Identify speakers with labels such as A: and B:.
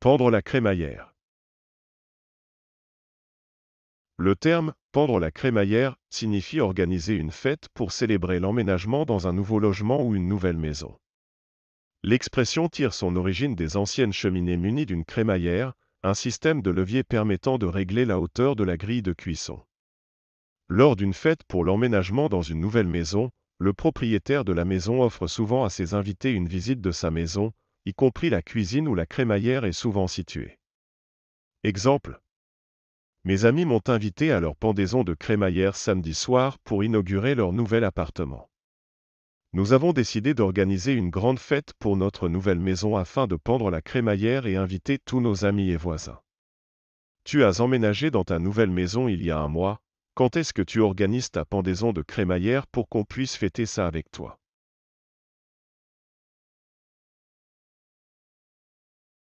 A: Pendre la crémaillère.
B: Le terme pendre la crémaillère signifie organiser une fête pour célébrer l'emménagement dans un nouveau logement ou une nouvelle maison. L'expression tire son origine des anciennes cheminées munies d'une crémaillère, un système de levier permettant de régler la hauteur de la grille de cuisson. Lors d'une fête pour l'emménagement dans une nouvelle maison, le propriétaire de la maison offre souvent à ses invités une visite de sa maison, y compris la cuisine où la crémaillère est souvent située. Exemple. Mes amis m'ont invité à leur pendaison de crémaillère samedi soir pour inaugurer leur nouvel appartement. Nous avons décidé d'organiser une grande fête pour notre nouvelle maison afin de pendre la crémaillère et inviter tous nos amis et voisins. Tu as emménagé dans ta nouvelle maison il y a un mois, quand est-ce que tu organises ta pendaison de crémaillère pour qu'on puisse fêter ça
A: avec toi